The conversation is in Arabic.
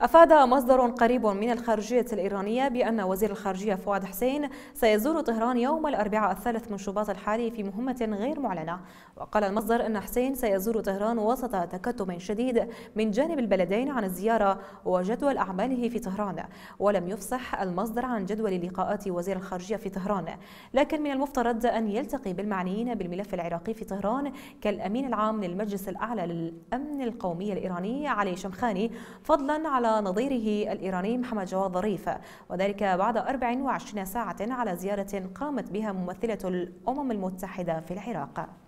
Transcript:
أفاد مصدر قريب من الخارجية الإيرانية بأن وزير الخارجية فؤاد حسين سيزور طهران يوم الأربعاء الثالث من شباط الحالي في مهمة غير معلنة وقال المصدر أن حسين سيزور طهران وسط تكتم شديد من جانب البلدين عن الزيارة وجدول أعماله في طهران ولم يفصح المصدر عن جدول لقاءات وزير الخارجية في طهران لكن من المفترض أن يلتقي بالمعنيين بالملف العراقي في طهران كالأمين العام للمجلس الأعلى للأمن القومي الإيراني علي شمخاني فضلا على نظيره الإيراني محمد جواد ظريف وذلك بعد 24 ساعة على زيارة قامت بها ممثلة الأمم المتحدة في العراق